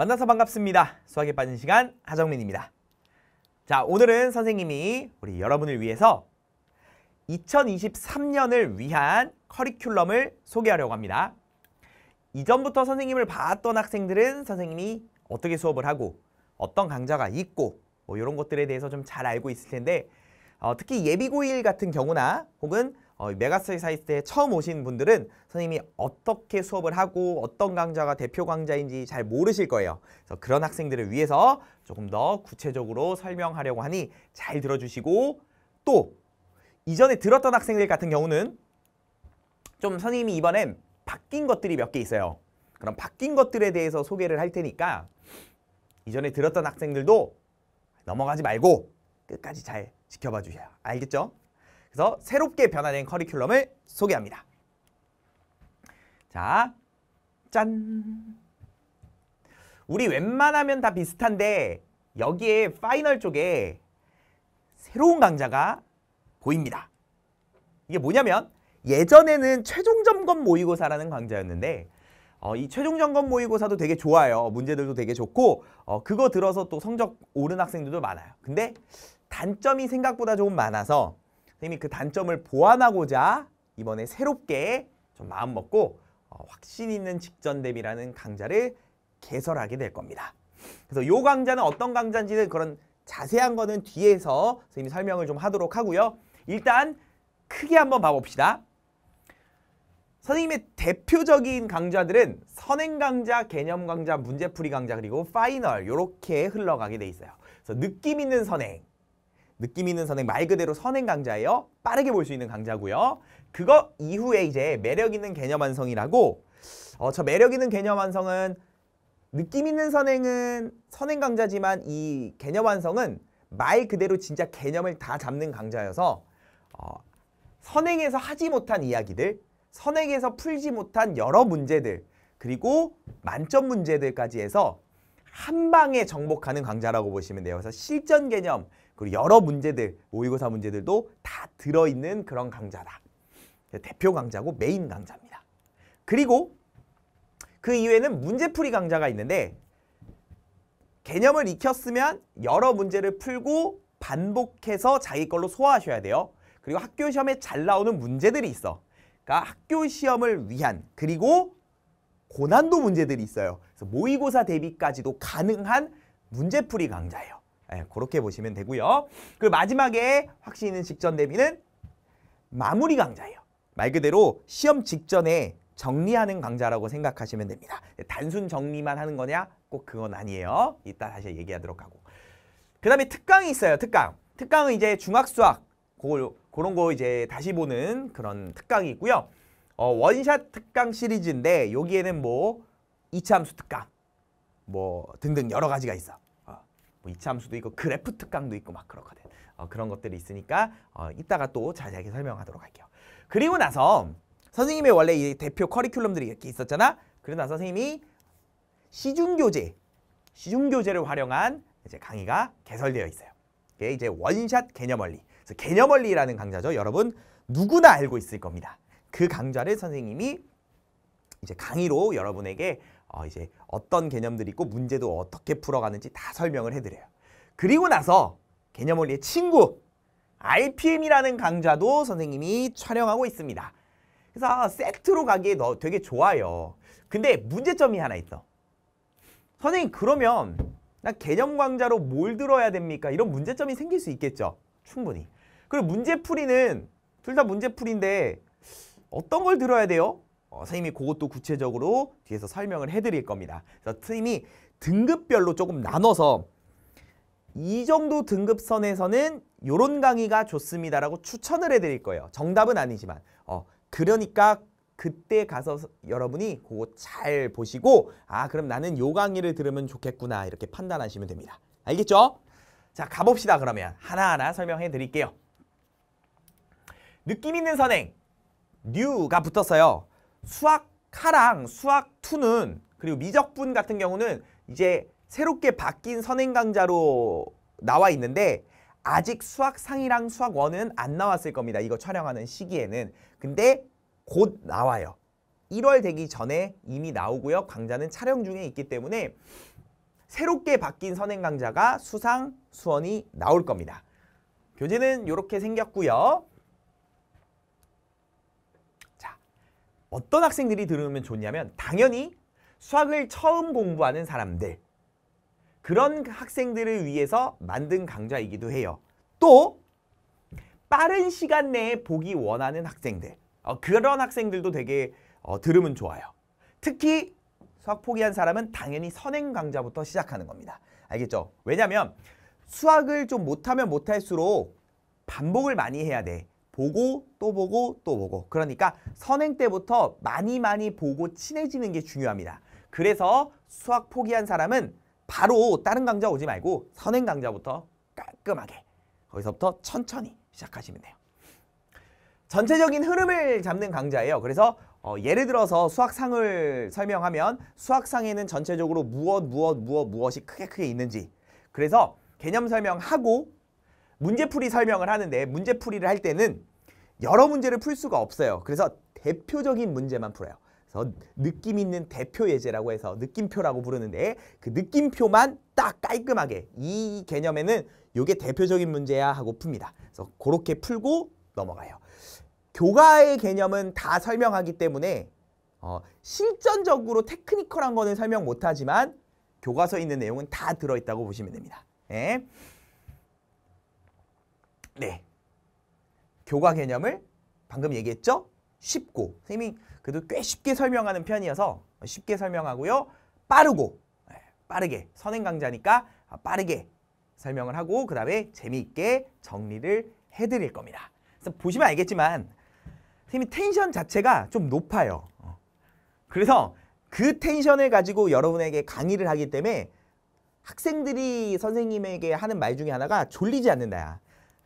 만나서 반갑습니다. 수학에 빠진 시간 하정민입니다. 자, 오늘은 선생님이 우리 여러분을 위해서 2023년을 위한 커리큘럼을 소개하려고 합니다. 이전부터 선생님을 봤던 학생들은 선생님이 어떻게 수업을 하고 어떤 강좌가 있고 뭐 이런 것들에 대해서 좀 잘 알고 있을 텐데 어, 특히 예비고일 같은 경우나 혹은 어, 메가스터디 사이트에 처음 오신 분들은 선생님이 어떻게 수업을 하고 어떤 강좌가 대표 강좌인지 잘 모르실 거예요. 그래서 그런 학생들을 위해서 조금 더 구체적으로 설명하려고 하니 잘 들어주시고 또 이전에 들었던 학생들 같은 경우는 좀 선생님이 이번엔 바뀐 것들이 몇 개 있어요. 그럼 바뀐 것들에 대해서 소개를 할 테니까 이전에 들었던 학생들도 넘어가지 말고 끝까지 잘 지켜봐 주셔야 알겠죠? 그래서 새롭게 변화된 커리큘럼을 소개합니다. 자, 짠! 우리 웬만하면 다 비슷한데 여기에 파이널 쪽에 새로운 강좌가 보입니다. 이게 뭐냐면 예전에는 최종점검 모의고사라는 강좌였는데 어, 이 최종점검 모의고사도 되게 좋아요. 문제들도 되게 좋고 어, 그거 들어서 또 성적 오른 학생들도 많아요. 근데 단점이 생각보다 조금 많아서 선생님이 그 단점을 보완하고자 이번에 새롭게 좀 마음 먹고 어, 확신 있는 직전 대비라는 강좌를 개설하게 될 겁니다. 그래서 요 강좌는 어떤 강좌인지는 그런 자세한 거는 뒤에서 선생님이 설명을 좀 하도록 하고요. 일단 크게 한번 봐봅시다. 선생님의 대표적인 강좌들은 선행 강좌, 개념 강좌, 문제풀이 강좌 그리고 파이널 이렇게 흘러가게 돼 있어요. 그래서 느낌 있는 선행 느낌 있는 선행 말 그대로 선행 강좌예요 빠르게 볼 수 있는 강좌고요 그거 이후에 이제 매력 있는 개념 완성이라고 어, 저 매력 있는 개념 완성은 느낌 있는 선행은 선행 강자지만 이 개념 완성은 말 그대로 진짜 개념을 다 잡는 강좌여서 어, 선행에서 하지 못한 이야기들, 선행에서 풀지 못한 여러 문제들, 그리고 만점 문제들까지 해서 한 방에 정복하는 강자라고 보시면 돼요. 그래서 실전 개념, 그리고 여러 문제들, 모의고사 문제들도 다 들어있는 그런 강좌다. 대표 강좌고 메인 강좌입니다. 그리고 그 이외에는 문제풀이 강좌가 있는데 개념을 익혔으면 여러 문제를 풀고 반복해서 자기 걸로 소화하셔야 돼요. 그리고 학교 시험에 잘 나오는 문제들이 있어. 그러니까 학교 시험을 위한 그리고 고난도 문제들이 있어요. 그래서 모의고사 대비까지도 가능한 문제풀이 강좌예요. 예, 그렇게 보시면 되고요. 그 마지막에 확신있는 직전 대비는 마무리 강좌예요. 말 그대로 시험 직전에 정리하는 강좌라고 생각하시면 됩니다. 네, 단순 정리만 하는 거냐? 꼭 그건 아니에요. 이따 다시 얘기하도록 하고. 그 다음에 특강이 있어요. 특강. 특강은 이제 중학수학 고, 그런 거 이제 다시 보는 그런 특강이 있고요. 어, 원샷 특강 시리즈인데 여기에는 뭐 이차함수 특강 뭐 등등 여러 가지가 있어. 뭐 이차 함수도 있고 그래프 특강도 있고 막 그렇거든. 어, 그런 것들이 있으니까 어, 이따가 또 자세하게 설명하도록 할게요. 그리고 나서 선생님의 원래 이 대표 커리큘럼들이 이렇게 있었잖아. 그러고 나서 선생님이 시중교재, 시중교재를 활용한 이제 강의가 개설되어 있어요. 이게 이제 원샷 개념원리. 그래서 개념원리라는 강좌죠. 여러분 누구나 알고 있을 겁니다. 그 강좌를 선생님이 이제 강의로 여러분에게 어 이제 어떤 개념들이 있고 문제도 어떻게 풀어가는지 다 설명을 해드려요. 그리고 나서 개념 원리의 친구 RPM이라는 강좌도 선생님이 촬영하고 있습니다. 그래서 아, 세트로 가기에 너 되게 좋아요. 근데 문제점이 하나 있어. 선생님 그러면 나 개념 강좌로 뭘 들어야 됩니까? 이런 문제점이 생길 수 있겠죠. 충분히. 그리고 문제풀이는 둘 다 문제풀인데 어떤 걸 들어야 돼요? 어, 선생님이 그것도 구체적으로 뒤에서 설명을 해드릴 겁니다. 그래서 선생님이 등급별로 조금 나눠서 이 정도 등급선에서는 요런 강의가 좋습니다라고 추천을 해드릴 거예요. 정답은 아니지만 어, 그러니까 그때 가서 여러분이 그거 잘 보시고 아 그럼 나는 요 강의를 들으면 좋겠구나 이렇게 판단하시면 됩니다. 알겠죠? 자 가봅시다 그러면 하나하나 설명해 드릴게요. 느낌 있는 선행 뉴가 붙었어요. 수학카랑 수학투는 그리고 미적분 같은 경우는 이제 새롭게 바뀐 선행강좌로 나와 있는데 아직 수학상이랑 수학원은 안 나왔을 겁니다. 이거 촬영하는 시기에는. 근데 곧 나와요. 1월 되기 전에 이미 나오고요. 강좌는 촬영 중에 있기 때문에 새롭게 바뀐 선행 강좌가 수상, 수원이 나올 겁니다. 교재는 이렇게 생겼고요. 어떤 학생들이 들으면 좋냐면 당연히 수학을 처음 공부하는 사람들 그런 학생들을 위해서 만든 강좌이기도 해요. 또 빠른 시간 내에 보기 원하는 학생들 어, 그런 학생들도 되게 어, 들으면 좋아요. 특히 수학 포기한 사람은 당연히 선행 강좌부터 시작하는 겁니다. 알겠죠? 왜냐하면 수학을 좀 못하면 못할수록 반복을 많이 해야 돼. 보고 또 보고 또 보고 그러니까 선행 때부터 많이 많이 보고 친해지는 게 중요합니다. 그래서 수학 포기한 사람은 바로 다른 강좌 오지 말고 선행 강좌부터 깔끔하게 거기서부터 천천히 시작하시면 돼요. 전체적인 흐름을 잡는 강좌예요. 그래서 어, 예를 들어서 수학상을 설명하면 수학상에는 전체적으로 무엇 무엇 무엇 무엇이 크게 크게 있는지 그래서 개념 설명하고 문제풀이 설명을 하는데 문제풀이를 할 때는 여러 문제를 풀 수가 없어요. 그래서 대표적인 문제만 풀어요. 그래서 느낌 있는 대표 예제라고 해서 느낌표라고 부르는데 그 느낌표만 딱 깔끔하게 이 개념에는 이게 대표적인 문제야 하고 풉니다. 그래서 그렇게 풀고 넘어가요. 교과의 개념은 다 설명하기 때문에 어, 실전적으로 테크니컬한 거는 설명 못하지만 교과서에 있는 내용은 다 들어있다고 보시면 됩니다. 예. 네. 네. 교과 개념을 방금 얘기했죠? 쉽고 선생님이 그래도 꽤 쉽게 설명하는 편이어서 쉽게 설명하고요. 빠르고 네, 빠르게 선행 강좌니까 빠르게 설명을 하고 그 다음에 재미있게 정리를 해드릴 겁니다. 그래서 보시면 알겠지만 선생님이 텐션 자체가 좀 높아요. 어. 그래서 그 텐션을 가지고 여러분에게 강의를 하기 때문에 학생들이 선생님에게 하는 말 중에 하나가 졸리지 않는다.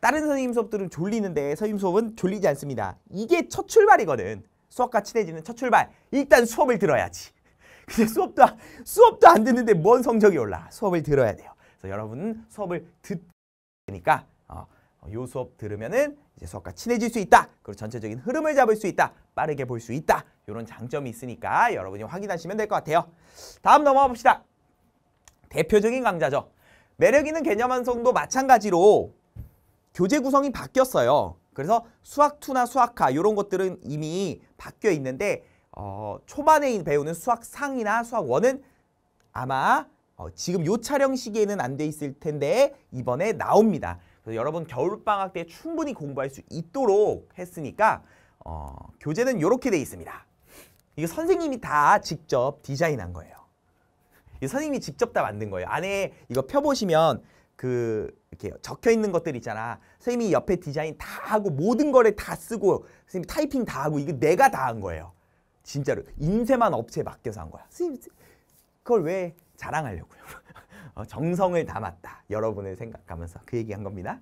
다른 선생님 수업 들은 졸리는데 선생님 수업은 졸리지 않습니다. 이게 첫 출발이거든. 수업과 친해지는 첫 출발. 일단 수업을 들어야지. 근데 수업도 수업도 안 듣는데 뭔 성적이 올라? 수업을 들어야 돼요. 그래서 여러분은 수업을 듣니까 어, 요 수업 들으면은 이제 수업과 친해질 수 있다. 그리고 전체적인 흐름을 잡을 수 있다. 빠르게 볼 수 있다. 이런 장점이 있으니까 여러분이 확인하시면 될 것 같아요. 다음 넘어가 봅시다. 대표적인 강좌죠. 매력 있는 개념 완성도 마찬가지로 교재 구성이 바뀌었어요. 그래서 수학2나 수학하 이런 것들은 이미 바뀌어 있는데 어, 초반에 배우는 수학상이나 수학원은 아마 어, 지금 요 촬영 시기에는 안 돼 있을 텐데 이번에 나옵니다. 그래서 여러분 겨울방학 때 충분히 공부할 수 있도록 했으니까 어, 교재는 이렇게 돼 있습니다. 이게 선생님이 다 직접 디자인한 거예요. 이 선생님이 직접 다 만든 거예요. 안에 이거 펴보시면 그 이렇게 적혀 있는 것들 있잖아. 선생님이 옆에 디자인 다 하고 모든 거를 다 쓰고 선생님이 타이핑 다 하고 이거 내가 다 한 거예요. 진짜로 인쇄만 업체에 맡겨서 한 거야. 그걸 왜 자랑하려고요. 어, 정성을 담았다. 여러분을 생각하면서 그 얘기한 겁니다.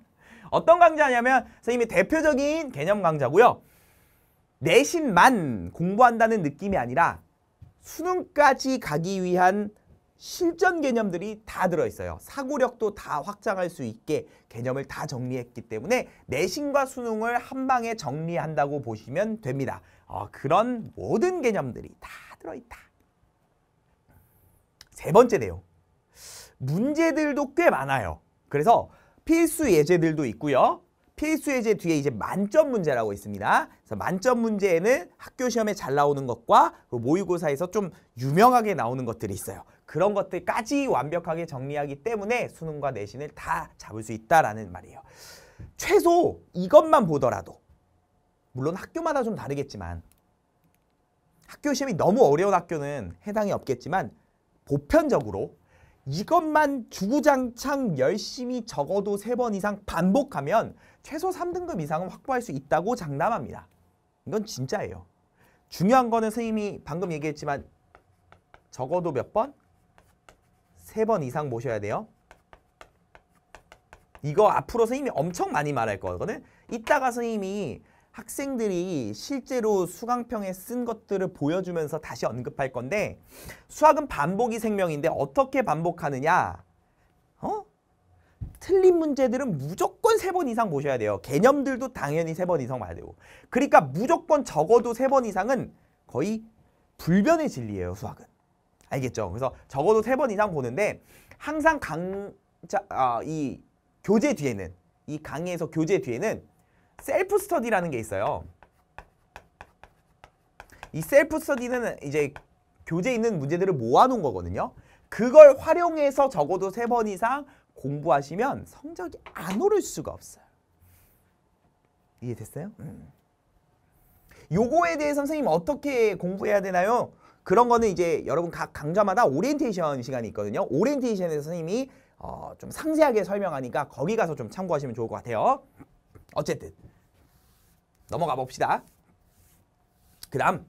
어떤 강좌냐면 선생님이 대표적인 개념 강좌고요. 내신만 공부한다는 느낌이 아니라 수능까지 가기 위한 실전 개념들이 다 들어있어요. 사고력도 다 확장할 수 있게 개념을 다 정리했기 때문에 내신과 수능을 한 방에 정리한다고 보시면 됩니다. 어, 그런 모든 개념들이 다 들어있다. 세 번째 내용. 문제들도 꽤 많아요. 그래서 필수 예제들도 있고요. 필수 예제 뒤에 이제 만점 문제라고 있습니다. 그래서 만점 문제에는 학교 시험에 잘 나오는 것과 그 모의고사에서 좀 유명하게 나오는 것들이 있어요. 그런 것들까지 완벽하게 정리하기 때문에 수능과 내신을 다 잡을 수 있다라는 말이에요. 최소 이것만 보더라도 물론 학교마다 좀 다르겠지만 학교 시험이 너무 어려운 학교는 해당이 없겠지만 보편적으로 이것만 주구장창 열심히 적어도 세 번 이상 반복하면 최소 3등급 이상은 확보할 수 있다고 장담합니다. 이건 진짜예요. 중요한 거는 선생님이 방금 얘기했지만 적어도 몇 번? 세번 이상 모셔야 돼요. 이거 앞으로 선생님이 엄청 많이 말할 거거든. 이따가 선생님이 학생들이 실제로 수강평에 쓴 것들을 보여주면서 다시 언급할 건데 수학은 반복이 생명인데 어떻게 반복하느냐? 어? 틀린 문제들은 무조건 세 번 이상 보셔야 돼요. 개념들도 당연히 세 번 이상 봐야 되고. 그러니까 무조건 적어도 세 번 이상은 거의 불변의 진리예요, 수학은. 알겠죠? 그래서 적어도 세 번 이상 보는데 항상 강자 아, 이 교재 뒤에는 이 강의에서 교재 뒤에는 셀프 스터디라는 게 있어요. 이 셀프 스터디는 이제 교재에 있는 문제들을 모아놓은 거거든요. 그걸 활용해서 적어도 세 번 이상 공부하시면 성적이 안 오를 수가 없어요. 이해됐어요? 음. 요거에 대해 서 선생님 어떻게 공부해야 되나요? 그런 거는 이제 여러분 각 강좌마다 오리엔테이션 시간이 있거든요. 오리엔테이션에서 선생님이 어, 좀 상세하게 설명하니까 거기 가서 좀 참고하시면 좋을 것 같아요. 어쨌든 넘어가 봅시다. 그 다음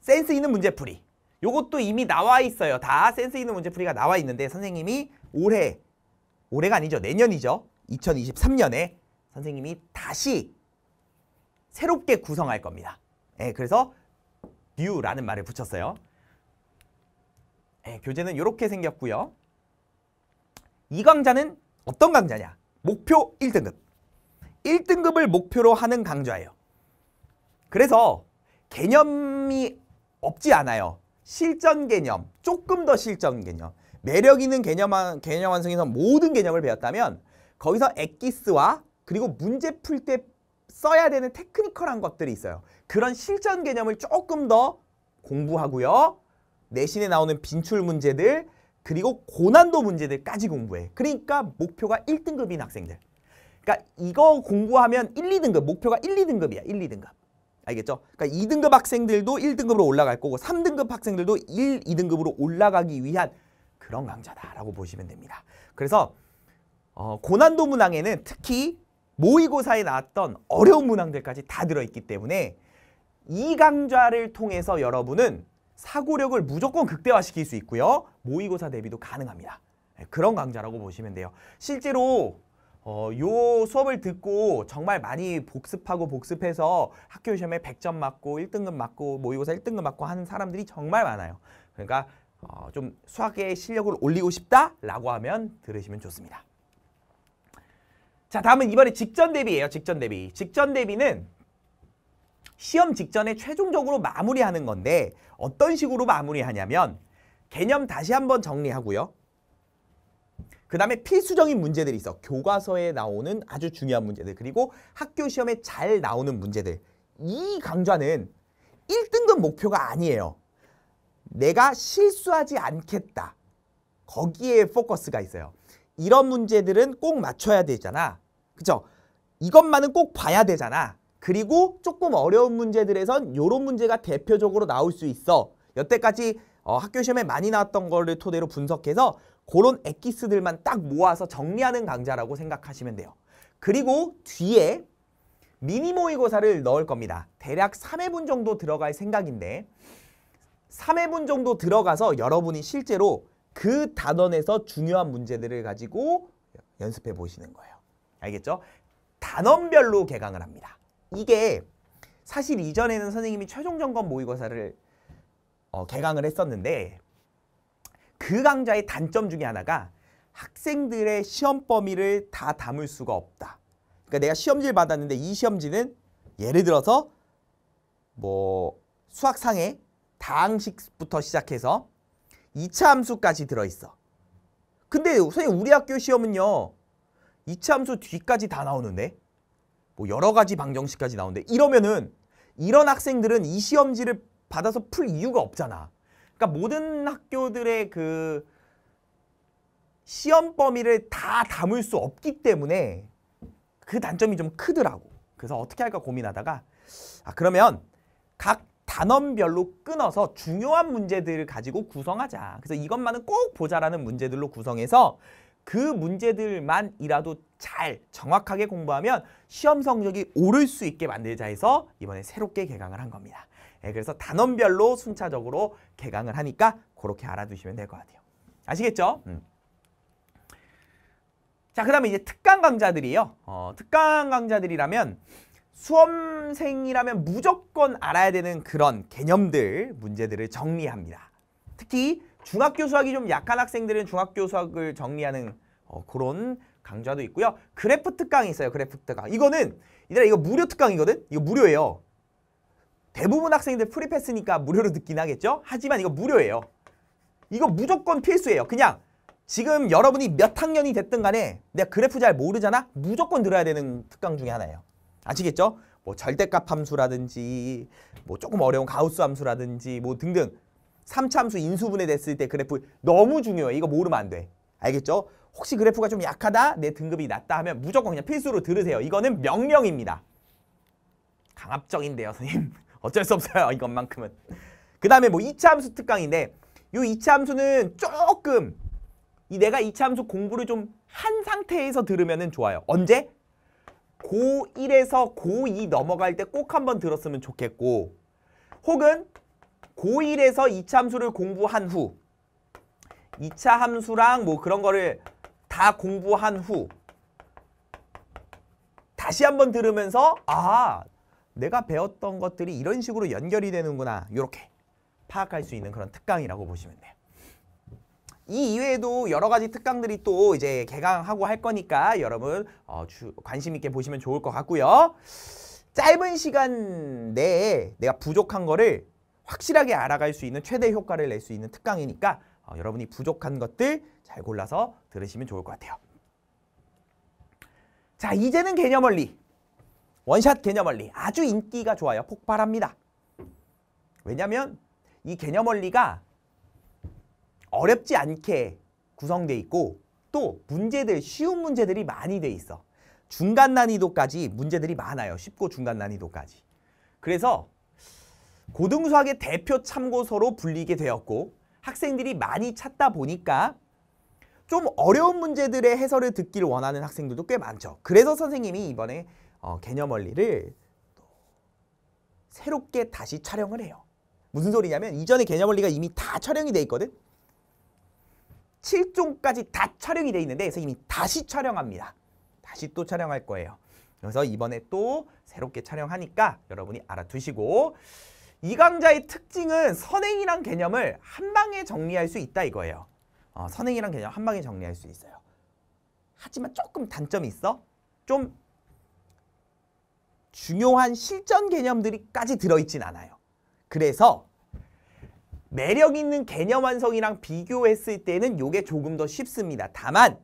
센스 있는 문제풀이 요것도 이미 나와 있어요. 다 센스 있는 문제풀이가 나와 있는데 선생님이 올해 올해가 아니죠. 내년이죠. 2023년에 선생님이 다시 새롭게 구성할 겁니다. 예, 그래서 v 라는 말을 붙였어요. 네, 교재는 이렇게 생겼고요. 이 강좌는 어떤 강좌냐? 목표 1등급. 1등급을 목표로 하는 강좌예요. 그래서 개념이 없지 않아요. 실전 개념, 조금 더 실전 개념, 매력 있는 개념, 개념 완성에서 모든 개념을 배웠다면 거기서 액기스와 그리고 문제 풀때 써야 되는 테크니컬한 것들이 있어요. 그런 실전 개념을 조금 더 공부하고요. 내신에 나오는 빈출 문제들 그리고 고난도 문제들까지 공부해. 그러니까 목표가 1등급인 학생들. 그러니까 이거 공부하면 1, 2등급, 목표가 1, 2등급이야. 1, 2등급. 알겠죠? 그러니까 2등급 학생들도 1등급으로 올라갈 거고 3등급 학생들도 1, 2등급으로 올라가기 위한 그런 강좌다라고 보시면 됩니다. 그래서 어, 고난도 문항에는 특히 모의고사에 나왔던 어려운 문항들까지 다 들어있기 때문에 이 강좌를 통해서 여러분은 사고력을 무조건 극대화시킬 수 있고요. 모의고사 대비도 가능합니다. 네, 그런 강좌라고 보시면 돼요. 실제로 어, 요 수업을 듣고 정말 많이 복습하고 복습해서 학교 시험에 100점 맞고 1등급 맞고 모의고사 1등급 맞고 하는 사람들이 정말 많아요. 그러니까 어, 좀 수학의 실력을 올리고 싶다라고 하면 들으시면 좋습니다. 자 다음은 이번에 직전 대비예요. 직전 대비. 직전 대비는 시험 직전에 최종적으로 마무리하는 건데 어떤 식으로 마무리하냐면 개념 다시 한번 정리하고요. 그 다음에 필수적인 문제들이 있어. 교과서에 나오는 아주 중요한 문제들. 그리고 학교 시험에 잘 나오는 문제들. 이 강좌는 1등급 목표가 아니에요. 내가 실수하지 않겠다. 거기에 포커스가 있어요. 이런 문제들은 꼭 맞춰야 되잖아. 그죠? 이것만은 꼭 봐야 되잖아. 그리고 조금 어려운 문제들에선 이런 문제가 대표적으로 나올 수 있어. 여태까지 어, 학교 시험에 많이 나왔던 거를 토대로 분석해서 그런 액기스들만딱 모아서 정리하는 강좌라고 생각하시면 돼요. 그리고 뒤에 미니 모의고사를 넣을 겁니다. 대략 3회분 정도 들어갈 생각인데 3회분 정도 들어가서 여러분이 실제로 그 단원에서 중요한 문제들을 가지고 연습해 보시는 거예요. 알겠죠? 단원별로 개강을 합니다. 이게 사실 이전에는 선생님이 최종 점검 모의고사를 어, 개강을 했었는데 그 강좌의 단점 중에 하나가 학생들의 시험 범위를 다 담을 수가 없다. 그러니까 내가 시험지를 받았는데 이 시험지는 예를 들어서 뭐 수학상의 다항식부터 시작해서 2차 함수까지 들어있어. 근데 선생님 우리 학교 시험은요. 2차 함수 뒤까지 다 나오는데 뭐 여러 가지 방정식까지 나오는데 이러면은 이런 학생들은 이 시험지를 받아서 풀 이유가 없잖아. 그러니까 모든 학교들의 그 시험 범위를 다 담을 수 없기 때문에 그 단점이 좀 크더라고. 그래서 어떻게 할까 고민하다가 아 그러면 각 단원별로 끊어서 중요한 문제들을 가지고 구성하자. 그래서 이것만은 꼭 보자라는 문제들로 구성해서 그 문제들만이라도 잘 정확하게 공부하면 시험 성적이 오를 수 있게 만들자 해서 이번에 새롭게 개강을 한 겁니다. 예, 그래서 단원별로 순차적으로 개강을 하니까 그렇게 알아두시면 될 것 같아요. 아시겠죠? 음. 자, 그 다음에 이제 특강 강자들이에요. 어, 특강 강자들이라면 수험생이라면 무조건 알아야 되는 그런 개념들, 문제들을 정리합니다. 특히 중학교 수학이 좀 약한 학생들은 중학교 수학을 정리하는 어, 그런 강좌도 있고요. 그래프 특강이 있어요. 그래프 특강. 이거는 이들 이거 무료 특강이거든. 이거 무료예요. 대부분 학생들 프리패스니까 무료로 듣긴 하겠죠. 하지만 이거 무료예요. 이거 무조건 필수예요. 그냥 지금 여러분이 몇 학년이 됐든 간에 내가 그래프 잘 모르잖아. 무조건 들어야 되는 특강 중에 하나예요. 아시겠죠? 뭐 절대값 함수라든지 뭐 조금 어려운 가우스 함수라든지 뭐 등등 3차 함수 인수분해 됐을 때 그래프 너무 중요해. 이거 모르면 안 돼. 알겠죠? 혹시 그래프가 좀 약하다, 내 등급이 낮다 하면 무조건 그냥 필수로 들으세요. 이거는 명령입니다. 강압적인데요, 선생님. 어쩔 수 없어요, 이것만큼은. 그 다음에 뭐 2차 함수 특강인데 이 2차 함수는 조금 이 내가 2차 함수 공부를 좀 한 상태에서 들으면 좋아요. 언제? 고1에서 고2 넘어갈 때 꼭 한번 들었으면 좋겠고 혹은 고1에서 2차 함수를 공부한 후 2차 함수랑 뭐 그런 거를 다 공부한 후 다시 한번 들으면서 아 내가 배웠던 것들이 이런 식으로 연결이 되는구나 이렇게 파악할 수 있는 그런 특강이라고 보시면 돼요. 이 이외에도 여러 가지 특강들이 또 이제 개강하고 할 거니까 여러분 어, 주, 관심 있게 보시면 좋을 것 같고요. 짧은 시간 내에 내가 부족한 거를 확실하게 알아갈 수 있는 최대 효과를 낼 수 있는 특강이니까 어, 여러분이 부족한 것들 잘 골라서 들으시면 좋을 것 같아요. 자 이제는 개념 원리 원샷 개념 원리 아주 인기가 좋아요 폭발합니다 왜냐면 이 개념 원리가 어렵지 않게 구성돼 있고 또 문제들 쉬운 문제들이 많이 돼 있어. 중간 난이도까지 문제들이 많아요. 쉽고 중간 난이도까지. 그래서 고등수학의 대표 참고서로 불리게 되었고 학생들이 많이 찾다 보니까 좀 어려운 문제들의 해설을 듣기를 원하는 학생들도 꽤 많죠. 그래서 선생님이 이번에 어, 개념 원리를 새롭게 다시 촬영을 해요. 무슨 소리냐면 이전에 개념 원리가 이미 다 촬영이 돼 있거든. 7종까지 다 촬영이 돼 있는데 선생님이 다시 촬영합니다. 다시 또 촬영할 거예요. 그래서 이번에 또 새롭게 촬영하니까 여러분이 알아두시고 이 강좌의 특징은 선행이란 개념을 한 방에 정리할 수 있다 이거예요. 어, 선행이란 개념 한 방에 정리할 수 있어요. 하지만 조금 단점이 있어. 좀 중요한 실전 개념들이까지 들어있진 않아요. 그래서 매력 있는 개념 완성이랑 비교했을 때는 이게 조금 더 쉽습니다. 다만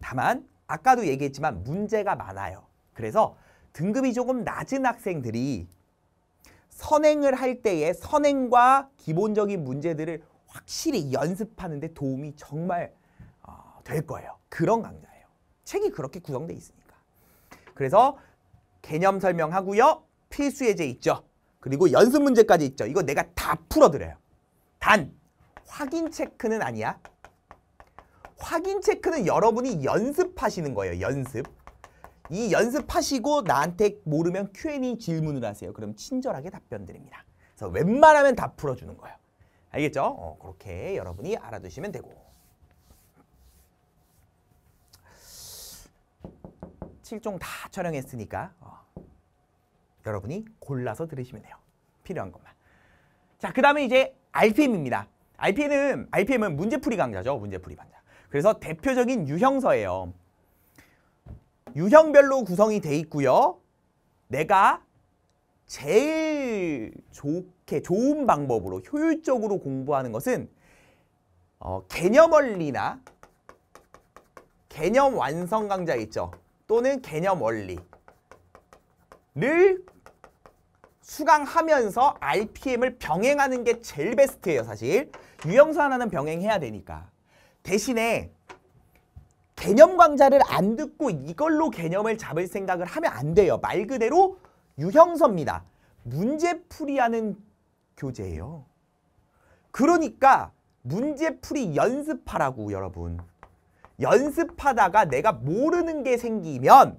다만 아까도 얘기했지만 문제가 많아요. 그래서 등급이 조금 낮은 학생들이 선행을 할때에 선행과 기본적인 문제들을 확실히 연습하는데 도움이 정말 어, 될 거예요. 그런 강좌예요. 책이 그렇게 구성되어 있으니까. 그래서 개념 설명하고요. 필수 예제 있죠. 그리고 연습 문제까지 있죠. 이거 내가 다 풀어드려요. 단, 확인 체크는 아니야. 확인 체크는 여러분이 연습하시는 거예요. 연습. 이 연습하시고 나한테 모르면 Q&A 질문을 하세요. 그럼 친절하게 답변 드립니다. 그래서 웬만하면 다 풀어주는 거예요. 알겠죠? 어, 그렇게 여러분이 알아두시면 되고. 7종 다 촬영했으니까 어. 여러분이 골라서 들으시면 돼요. 필요한 것만. 자, 그 다음에 이제 RPM입니다. RPM은, RPM은 문제풀이 강좌죠. 문제풀이 강좌. 그래서 대표적인 유형서예요. 유형별로 구성이 돼 있고요. 내가 제일 좋게 좋은 방법으로 효율적으로 공부하는 것은 어, 개념원리나 개념 완성 강좌 있죠. 또는 개념 원리를 수강하면서 RPM을 병행하는 게 제일 베스트예요, 사실. 유형수 하나는 병행해야 되니까. 대신에 개념 강좌를 안 듣고 이걸로 개념을 잡을 생각을 하면 안 돼요. 말 그대로 유형서입니다. 문제풀이하는 교재예요. 그러니까 문제풀이 연습하라고 여러분. 연습하다가 내가 모르는 게 생기면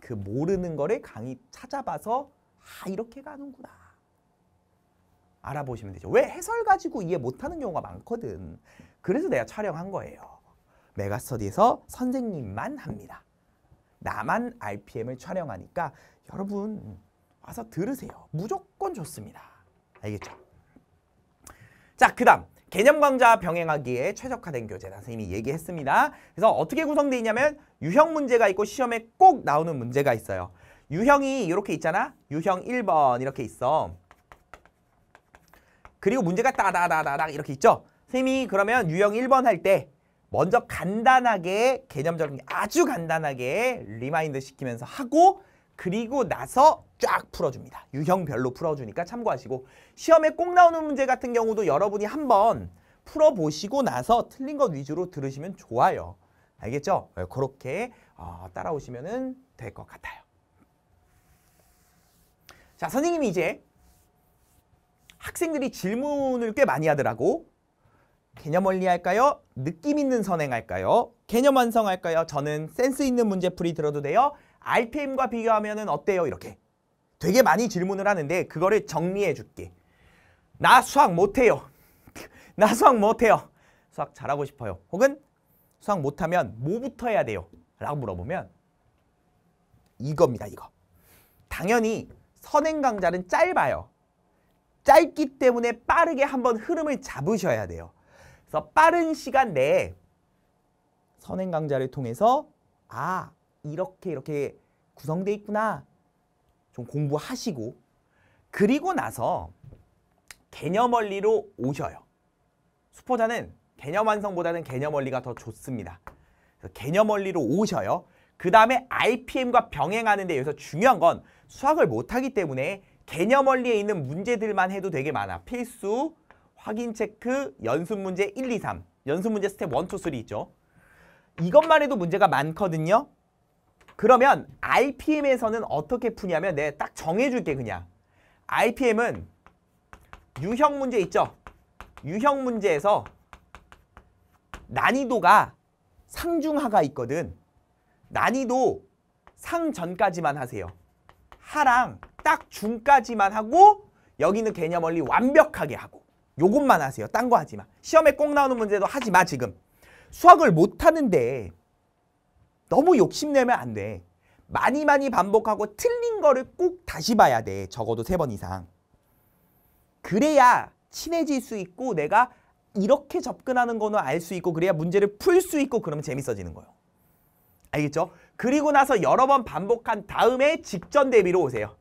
그 모르는 거를 강의 찾아봐서 아 이렇게 가는구나. 알아보시면 되죠. 왜 해설 가지고 이해 못하는 경우가 많거든. 그래서 내가 촬영한 거예요. 메가스터디에서 선생님만 합니다. 나만 RPM을 촬영하니까 여러분 와서 들으세요. 무조건 좋습니다. 알겠죠? 자, 그 다음 개념 강좌 병행하기에 최적화된 교재 다 선생님이 얘기했습니다. 그래서 어떻게 구성되어 있냐면 유형 문제가 있고 시험에 꼭 나오는 문제가 있어요. 유형이 이렇게 있잖아. 유형 1번 이렇게 있어. 그리고 문제가 따다다다닥 이렇게 있죠. 선생님이 그러면 유형 1번 할 때 먼저 간단하게 개념적인 아주 간단하게 리마인드 시키면서 하고 그리고 나서 쫙 풀어줍니다. 유형별로 풀어주니까 참고하시고 시험에 꼭 나오는 문제 같은 경우도 여러분이 한번 풀어보시고 나서 틀린 것 위주로 들으시면 좋아요. 알겠죠? 네, 그렇게 어, 따라오시면 될 것 같아요. 자, 선생님이 이제 학생들이 질문을 꽤 많이 하더라고. 개념 원리 할까요? 느낌 있는 선행할까요? 개념 완성할까요? 저는 센스 있는 문제풀이 들어도 돼요? RPM과 비교하면 어때요? 이렇게 되게 많이 질문을 하는데 그거를 정리해 줄게. 나 수학 못해요. 나 수학 못해요. 수학 잘하고 싶어요. 혹은 수학 못하면 뭐부터 해야 돼요? 라고 물어보면 이겁니다. 이거. 당연히 선행 강좌는 짧아요. 짧기 때문에 빠르게 한번 흐름을 잡으셔야 돼요. 그래서 빠른 시간 내에 선행 강좌를 통해서 아 이렇게 이렇게 구성돼 있구나 좀 공부하시고 그리고 나서 개념 원리로 오셔요. 수포자는 개념 완성보다는 개념 원리가 더 좋습니다. 개념 원리로 오셔요. 그 다음에 IPM과 병행하는데 여기서 중요한 건 수학을 못하기 때문에 개념 원리에 있는 문제들만 해도 되게 많아. 필수, 확인 체크, 연습 문제 1, 2, 3. 연습 문제 스텝 1, 2, 3 있죠. 이것만 해도 문제가 많거든요. 그러면 RPM에서는 어떻게 푸냐면 내가 딱 정해줄게 그냥. RPM은 유형 문제 있죠. 유형 문제에서 난이도가 상중하가 있거든. 난이도 상전까지만 하세요. 하랑 딱 중까지만 하고 여기는 개념 원리 완벽하게 하고 요것만 하세요. 딴 거 하지 마. 시험에 꼭 나오는 문제도 하지 마 지금. 수학을 못하는데 너무 욕심내면 안 돼. 많이 많이 반복하고 틀린 거를 꼭 다시 봐야 돼. 적어도 세 번 이상. 그래야 친해질 수 있고 내가 이렇게 접근하는 거는 알 수 있고 그래야 문제를 풀 수 있고 그러면 재밌어지는 거예요. 알겠죠? 그리고 나서 여러 번 반복한 다음에 직전 대비로 오세요.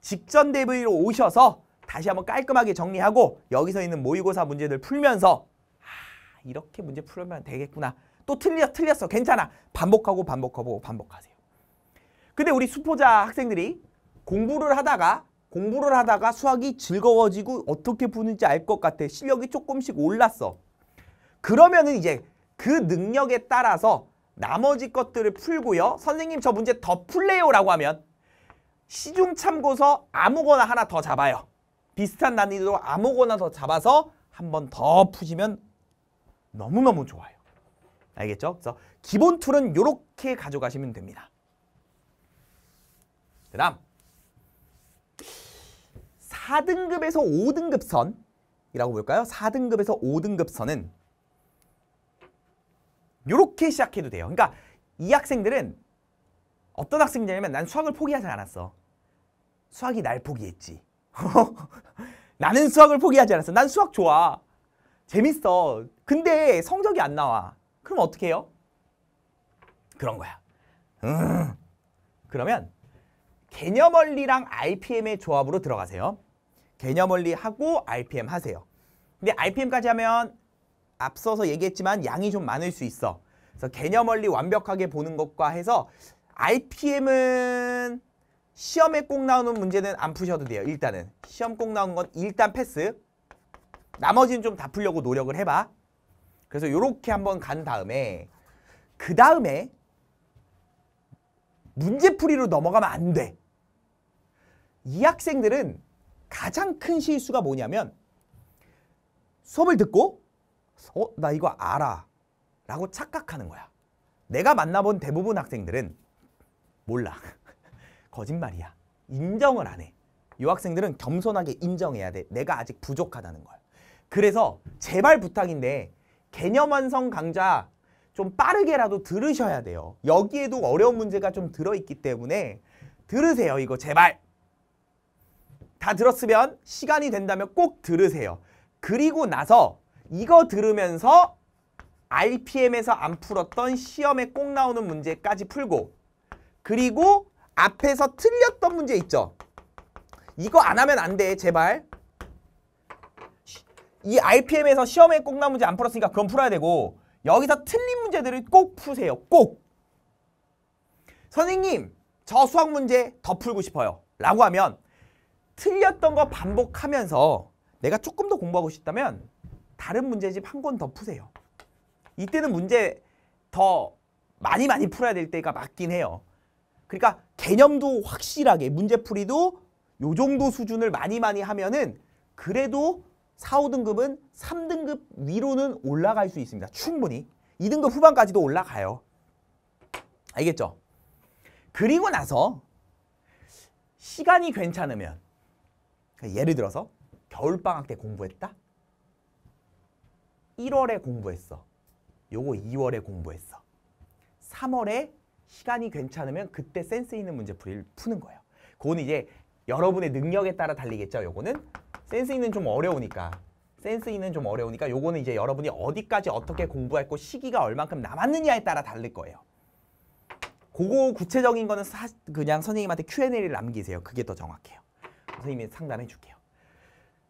직전 대비로 오셔서 다시 한번 깔끔하게 정리하고 여기서 있는 모의고사 문제들 풀면서 아, 이렇게 문제 풀면 되겠구나. 또 틀려, 틀렸어. 괜찮아. 반복하고 반복하고 반복하세요. 근데 우리 수포자 학생들이 공부를 하다가 공부를 하다가 수학이 즐거워지고 어떻게 푸는지 알 것 같아. 실력이 조금씩 올랐어. 그러면은 이제 그 능력에 따라서 나머지 것들을 풀고요. 선생님 저 문제 더 풀래요 라고 하면 시중 참고서 아무거나 하나 더 잡아요. 비슷한 난이도로 아무거나 더 잡아서 한 번 더 푸시면 너무너무 좋아요. 알겠죠? 그래서 기본 툴은 이렇게 가져가시면 됩니다. 그 다음 4등급에서 5등급 선이라고 볼까요? 4등급에서 5등급 선은 이렇게 시작해도 돼요. 그러니까 이 학생들은 어떤 학생이냐면 난 수학을 포기하지 않았어. 수학이 날 포기했지. 나는 수학을 포기하지 않았어. 난 수학 좋아. 재밌어. 근데 성적이 안 나와. 그럼 어떻게 해요? 그런 거야. 음. 그러면 개념 원리랑 RPM의 조합으로 들어가세요. 개념 원리하고 RPM 하세요. 근데 RPM까지 하면 앞서서 얘기했지만 양이 좀 많을 수 있어. 그래서 개념 원리 완벽하게 보는 것과 해서 RPM은 시험에 꼭 나오는 문제는 안 푸셔도 돼요. 일단은. 시험 꼭 나오는 건 일단 패스. 나머지는 좀 다 풀려고 노력을 해봐. 그래서 이렇게 한번 간 다음에 그 다음에 문제풀이로 넘어가면 안 돼. 이 학생들은 가장 큰 실수가 뭐냐면 수업을 듣고 어, 나 이거 알아. 라고 착각하는 거야. 내가 만나본 대부분 학생들은 몰라. 거짓말이야. 인정을 안 해. 유학생들은 겸손하게 인정해야 돼. 내가 아직 부족하다는 걸. 그래서 제발 부탁인데 개념 완성 강좌 좀 빠르게라도 들으셔야 돼요. 여기에도 어려운 문제가 좀 들어있기 때문에 들으세요. 이거 제발. 다 들었으면 시간이 된다면 꼭 들으세요. 그리고 나서 이거 들으면서 RPM에서 안 풀었던 시험에 꼭 나오는 문제까지 풀고 그리고 앞에서 틀렸던 문제 있죠? 이거 안 하면 안 돼, 제발. 이 RPM에서 시험에 꼭 나온 문제 안 풀었으니까 그건 풀어야 되고 여기서 틀린 문제들을 꼭 푸세요, 꼭! 선생님, 저 수학 문제 더 풀고 싶어요. 라고 하면 틀렸던 거 반복하면서 내가 조금 더 공부하고 싶다면 다른 문제집 한 권 더 푸세요. 이때는 문제 더 많이 많이 풀어야 될 때가 맞긴 해요. 그러니까 개념도 확실하게 문제풀이도 요 정도 수준을 많이 많이 하면은 그래도 4, 5등급은 3등급 위로는 올라갈 수 있습니다. 충분히. 2등급 후반까지도 올라가요. 알겠죠? 그리고 나서 시간이 괜찮으면 예를 들어서 겨울방학 때 공부했다? 1월에 공부했어. 요거 2월에 공부했어. 3월에 시간이 괜찮으면 그때 센스 있는 문제풀이를 푸는 거예요. 그건 이제 여러분의 능력에 따라 달리겠죠. 요거는 센스 있는 좀 어려우니까 센스 있는 좀 어려우니까 요거는 이제 여러분이 어디까지 어떻게 공부했고 시기가 얼만큼 남았느냐에 따라 다를 거예요. 그거 구체적인 거는 사, 그냥 선생님한테 Q&A를 남기세요. 그게 더 정확해요. 선생님이 상담해 줄게요.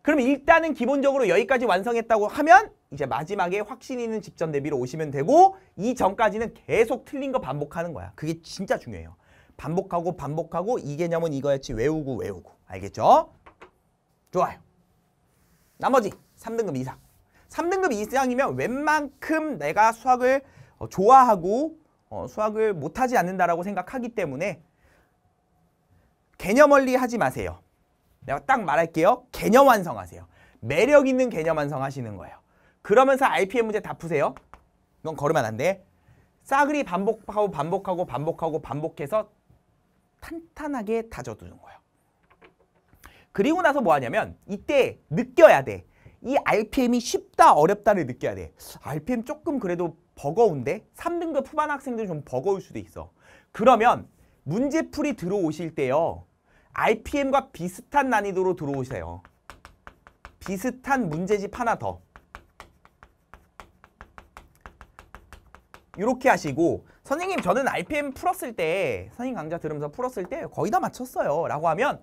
그럼 일단은 기본적으로 여기까지 완성했다고 하면 이제 마지막에 확신 있는 직전 대비로 오시면 되고 이 전까지는 계속 틀린 거 반복하는 거야. 그게 진짜 중요해요. 반복하고 반복하고 이 개념은 이거였지 외우고 외우고. 알겠죠? 좋아요. 나머지 3등급 이상. 3등급 이상이면 웬만큼 내가 수학을 어, 좋아하고 어, 수학을 못하지 않는다라고 생각하기 때문에 개념 원리 하지 마세요. 내가 딱 말할게요. 개념 완성하세요. 매력 있는 개념 완성하시는 거예요. 그러면서 RPM 문제 다 푸세요. 이건 걸으면 안 돼. 싸그리 반복하고 반복하고 반복하고 반복해서 탄탄하게 다져두는 거예요. 그리고 나서 뭐 하냐면 이때 느껴야 돼. 이 RPM이 쉽다 어렵다를 느껴야 돼. RPM 조금 그래도 버거운데 3등급 후반 학생들 좀 버거울 수도 있어. 그러면 문제풀이 들어오실 때요. RPM과 비슷한 난이도로 들어오세요. 비슷한 문제집 하나 더. 이렇게 하시고 선생님 저는 RPM 풀었을 때 선생님 강좌 들으면서 풀었을 때 거의 다 맞췄어요 라고 하면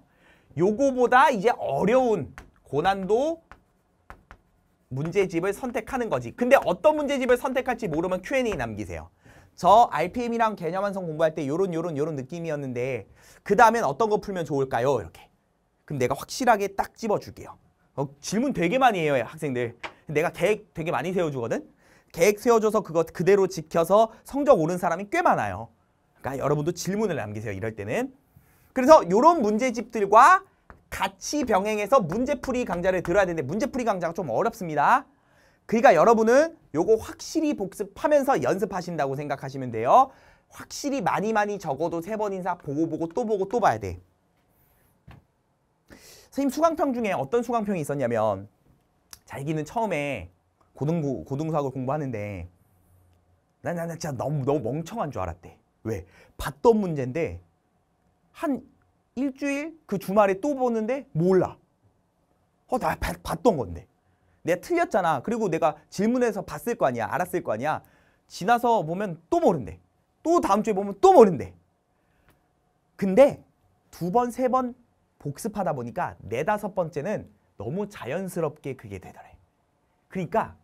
요거보다 이제 어려운 고난도 문제집을 선택하는 거지 근데 어떤 문제집을 선택할지 모르면 Q&A 남기세요 저 RPM이랑 개념 완성 공부할 때 요런 요런 요런 느낌이었는데 그 다음엔 어떤 거 풀면 좋을까요? 이렇게 그럼 내가 확실하게 딱 집어줄게요 어, 질문 되게 많이 해요 학생들 내가 계획 되게 많이 세워주거든 계획 세워줘서 그것 그대로 지켜서 성적 오른 사람이 꽤 많아요. 그러니까 여러분도 질문을 남기세요. 이럴 때는. 그래서 이런 문제집들과 같이 병행해서 문제풀이 강좌를 들어야 되는데 문제풀이 강좌가 좀 어렵습니다. 그러니까 여러분은 요거 확실히 복습하면서 연습하신다고 생각하시면 돼요. 확실히 많이 많이 적어도 세 번 인사 보고 보고 또 보고 또 봐야 돼. 선생님 수강평 중에 어떤 수강평이 있었냐면 잘기는 처음에 고등부 고등수학을 공부하는데 난, 난 진짜 너무 너무 멍청한 줄 알았대. 왜? 봤던 문제인데 한 일주일 그 주말에 또 보는데 몰라. 어, 나 봤, 봤던 건데. 내가 틀렸잖아. 그리고 내가 질문에서 봤을 거 아니야. 알았을 거 아니야. 지나서 보면 또 모른대. 또 다음 주에 보면 또 모른대. 근데 두 번, 세 번 복습하다 보니까 네다섯 번째는 너무 자연스럽게 그게 되더래. 그러니까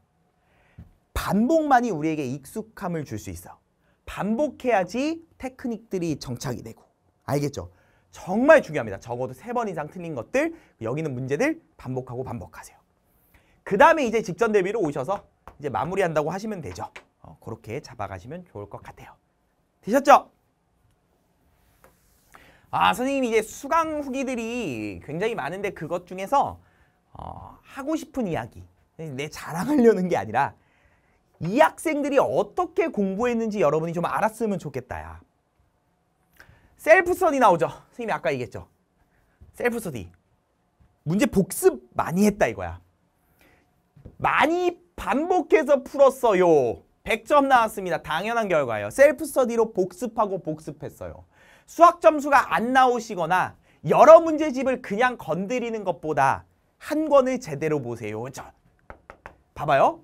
반복만이 우리에게 익숙함을 줄 수 있어. 반복해야지 테크닉들이 정착이 되고. 알겠죠? 정말 중요합니다. 적어도 세 번 이상 틀린 것들, 여기 는 문제들 반복하고 반복하세요. 그 다음에 이제 직전 대비로 오셔서 이제 마무리한다고 하시면 되죠. 어, 그렇게 잡아가시면 좋을 것 같아요. 되셨죠? 아, 선생님 이제 수강 후기들이 굉장히 많은데 그것 중에서 어, 하고 싶은 이야기, 내 자랑하려는 게 아니라 이 학생들이 어떻게 공부했는지 여러분이 좀 알았으면 좋겠다. 야. 셀프 스터디 나오죠. 선생님이 아까 얘기했죠. 셀프 스터디. 문제 복습 많이 했다 이거야. 많이 반복해서 풀었어요. 100점 나왔습니다. 당연한 결과예요. 셀프 스터디로 복습하고 복습했어요. 수학 점수가 안 나오시거나 여러 문제집을 그냥 건드리는 것보다 한 권을 제대로 보세요. 저. 봐봐요.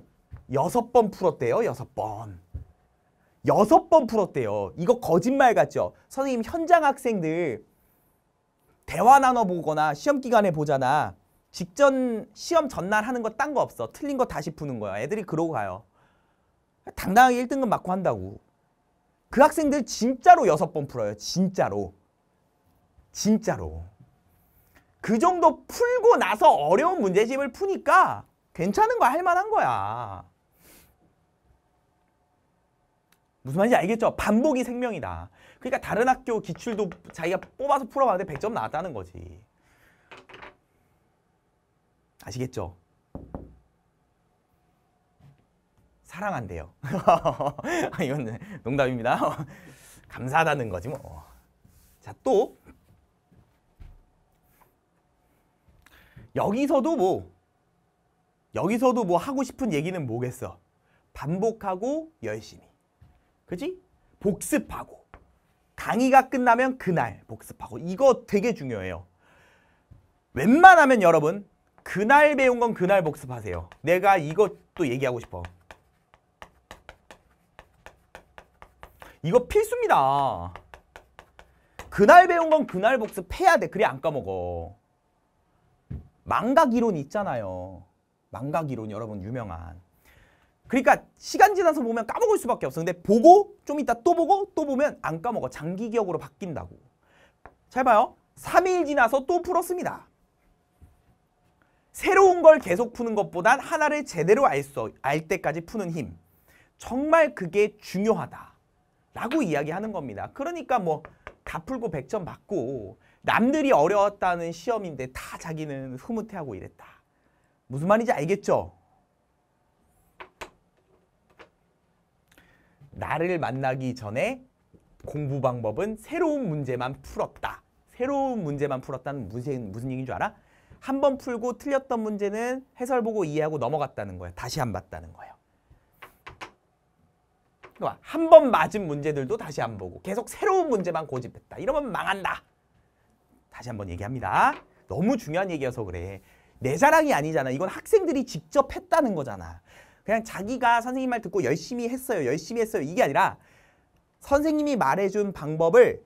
여섯 번 풀었대요. 여섯 번. 여섯 번 풀었대요. 이거 거짓말 같죠? 선생님 현장 학생들 대화 나눠보거나 시험 기간에 보잖아. 직전 시험 전날 하는 거 딴 거 없어. 틀린 거 다시 푸는 거야. 애들이 그러고 가요. 당당하게 1등급 맞고 한다고. 그 학생들 진짜로 여섯 번 풀어요. 진짜로. 진짜로. 그 정도 풀고 나서 어려운 문제집을 푸니까 괜찮은 거야할 만한 거야. 무슨 말인지 알겠죠? 반복이 생명이다. 그러니까 다른 학교 기출도 자기가 뽑아서 풀어봤는데 100점 나왔다는 거지. 아시겠죠? 사랑한대요. 아, 이건 농담입니다. 감사하다는 거지 뭐. 자, 또 여기서도 뭐 여기서도 뭐 하고 싶은 얘기는 뭐겠어? 반복하고 열심히. 그지? 복습하고 강의가 끝나면 그날 복습하고 이거 되게 중요해요. 웬만하면 여러분 그날 배운 건 그날 복습하세요. 내가 이것도 얘기하고 싶어. 이거 필수입니다. 그날 배운 건 그날 복습해야 돼. 그래 안 까먹어. 망각 이론 있잖아요. 망각 이론 여러분 유명한. 그러니까 시간 지나서 보면 까먹을 수밖에 없어. 근데 보고 좀 이따 또 보고 또 보면 안 까먹어. 장기 기억으로 바뀐다고. 잘 봐요. 3일 지나서 또 풀었습니다. 새로운 걸 계속 푸는 것보단 하나를 제대로 알, 수, 알 때까지 푸는 힘. 정말 그게 중요하다. 라고 이야기하는 겁니다. 그러니까 뭐 다 풀고 100점 받고 남들이 어려웠다는 시험인데 다 자기는 흐뭇해하고 이랬다. 무슨 말인지 알겠죠? 나를 만나기 전에 공부 방법은 새로운 문제만 풀었다. 새로운 문제만 풀었다는 무슨, 무슨 얘기인 줄 알아? 한 번 풀고 틀렸던 문제는 해설 보고 이해하고 넘어갔다는 거야. 다시 안 봤다는 거예요. 그러니까 한번 맞은 문제들도 다시 안 보고 계속 새로운 문제만 고집했다. 이러면 망한다. 다시 한 번 얘기합니다. 너무 중요한 얘기여서 그래. 내 자랑이 아니잖아. 이건 학생들이 직접 했다는 거잖아. 그냥 자기가 선생님 말 듣고 열심히 했어요. 열심히 했어요. 이게 아니라 선생님이 말해준 방법을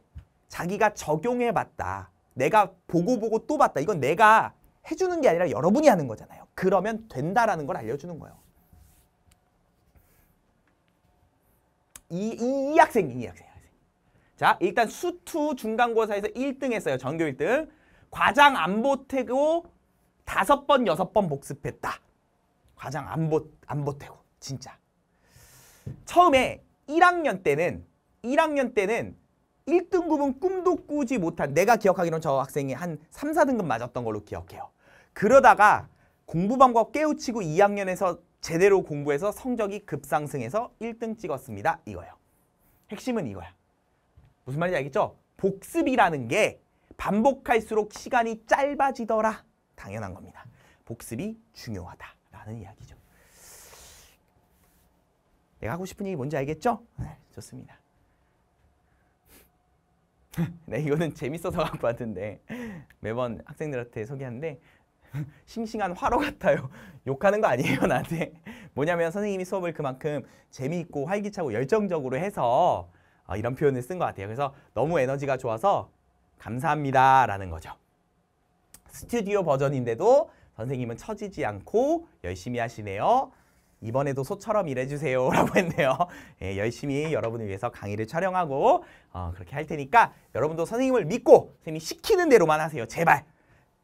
자기가 적용해봤다. 내가 보고 보고 또 봤다. 이건 내가 해주는 게 아니라 여러분이 하는 거잖아요. 그러면 된다라는 걸 알려주는 거예요. 이, 이, 이 학생, 이 학생. 자, 일단 수투 중간고사에서 1등 했어요. 전교 1등. 과장 안 보태고 다섯 번, 여섯 번 복습했다. 과장 안, 보, 태고 진짜. 처음에 1학년 때는 1학년 때는 1등급은 꿈도 꾸지 못한 내가 기억하기로는 저 학생이 한 3, 4등급 맞았던 걸로 기억해요. 그러다가 공부 방법 깨우치고 2학년에서 제대로 공부해서 성적이 급상승해서 1등 찍었습니다. 이거예요. 핵심은 이거야. 무슨 말인지 알겠죠? 복습이라는 게 반복할수록 시간이 짧아지더라. 당연한 겁니다. 복습이 중요하다. 하는 이야기죠. 내가 하고 싶은 얘기 뭔지 알겠죠? 네, 좋습니다. 네, 이거는 재밌어서 갖고 왔는데 매번 학생들한테 소개하는데 싱싱한 화로 같아요. 욕하는 거 아니에요, 나한테. 뭐냐면 선생님이 수업을 그만큼 재미있고 활기차고 열정적으로 해서 어, 이런 표현을 쓴 것 같아요. 그래서 너무 에너지가 좋아서 감사합니다 라는 거죠. 스튜디오 버전인데도 선생님은 처지지 않고 열심히 하시네요. 이번에도 소처럼 일해주세요 라고 했네요. 예, 열심히 여러분을 위해서 강의를 촬영하고 어, 그렇게 할 테니까 여러분도 선생님을 믿고 선생님이 시키는 대로만 하세요. 제발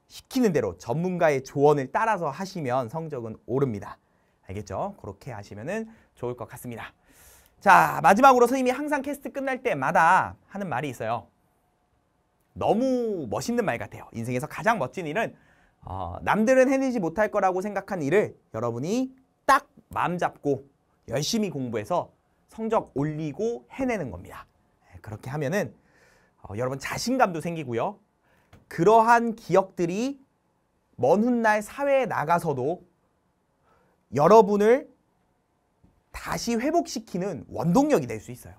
시키는 대로 전문가의 조언을 따라서 하시면 성적은 오릅니다. 알겠죠? 그렇게 하시면 좋을 것 같습니다. 자 마지막으로 선생님이 항상 캐스트 끝날 때마다 하는 말이 있어요. 너무 멋있는 말 같아요. 인생에서 가장 멋진 일은 어, 남들은 해내지 못할 거라고 생각한 일을 여러분이 딱 마음 잡고 열심히 공부해서 성적 올리고 해내는 겁니다. 네, 그렇게 하면은 어, 여러분 자신감도 생기고요. 그러한 기억들이 먼 훗날 사회에 나가서도 여러분을 다시 회복시키는 원동력이 될 수 있어요.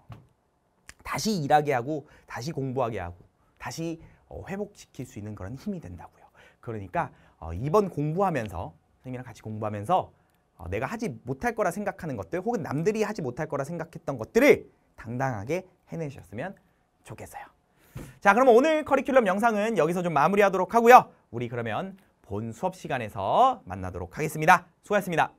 다시 일하게 하고 다시 공부하게 하고 다시 어, 회복시킬 수 있는 그런 힘이 된다고요. 그러니까 어, 이번 공부하면서 선생님이랑 같이 공부하면서 어, 내가 하지 못할 거라 생각하는 것들 혹은 남들이 하지 못할 거라 생각했던 것들을 당당하게 해내셨으면 좋겠어요. 자, 그러면 오늘 커리큘럼 영상은 여기서 좀 마무리하도록 하고요. 우리 그러면 본 수업 시간에서 만나도록 하겠습니다. 수고하셨습니다.